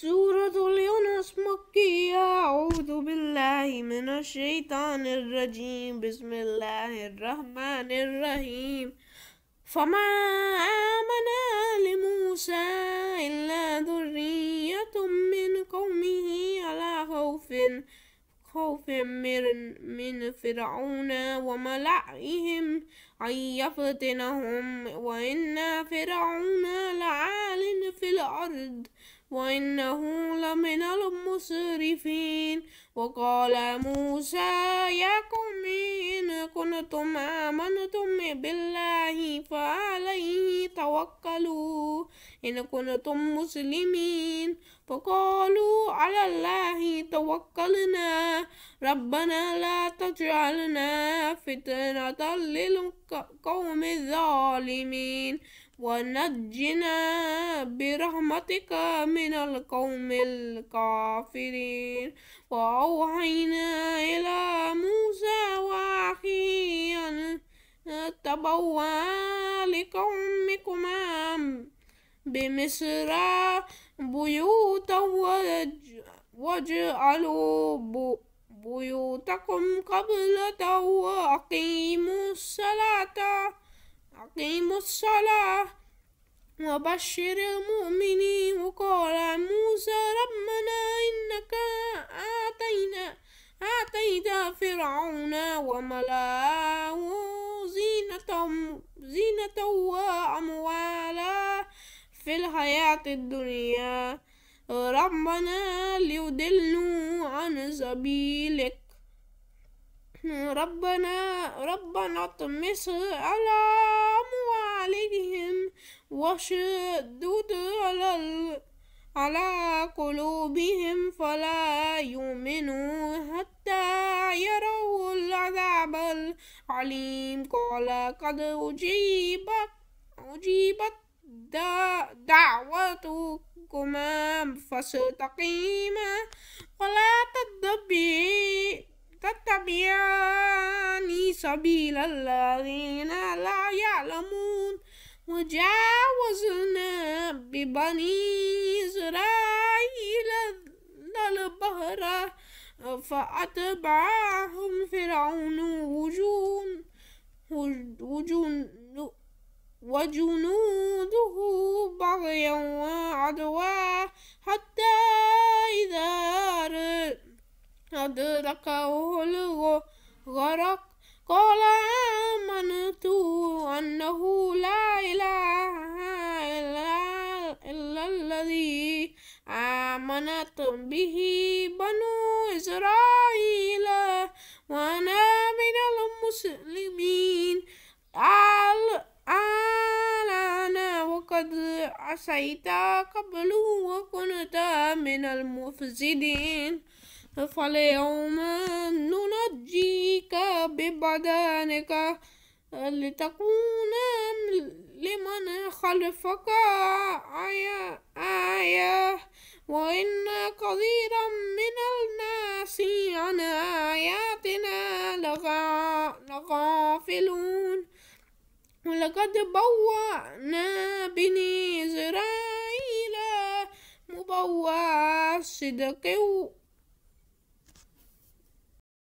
سورة اليونس مكية أعوذ بالله من الشيطان الرجيم بسم الله الرحمن الرحيم فما آمن لموسى إلا ذرية من قومه على خوف خوف من فرعون وملئهم أن يفتنهم وإن فرعون لعال في الأرض وإنه لمن المسرفين وقال موسى يا قوم إن كنتم آمنتم بالله فآمنوا توكلوا إن كنتم مسلمين فقالوا على الله توكلنا ربنا لا تجعلنا فتنة للقوم الظالمين ونجنا برحمتك من القوم الكافرين وأوحينا إلى موسى وأخيه تبوأ لقوم بمصر بيوتا واجعلوا بيوتكم قبلة وأقيموا الصلاة أقيموا الصلاة وبشر المؤمنين وقال موسى ربنا إنك آتينا آتيت فرعون وملأه زينة زينة في الحياة الدنيا ربنا ليدلوا عن سبيلك ربنا ربنا اطمس على أموالهم وشدد على ال... على قلوبهم فلا يؤمنوا حتى يروا العذاب العليم قال قد أجيبت أجيبت دعوتكما فاستقيما ولا تتبعي تتبعاني سبيل الذين لا يعلمون وجاوزنا ببني إسرائيل البحر فأتبعهم فرعون وجون وجون وجنوده بغيا وعدوا حتى إذا أدركه الغرق قال آمنت أنه لا إله إلا, إلا الذي آمنت به بنو إسرائيل وأنا من المسلمين عصيت قبل وكنت من المفسدين فاليوم ننجيك ببدانك لتكون لمن خلفك آية آية وإن كثيرا ولقد بوأنا بني إسرائيل مبوأ صدق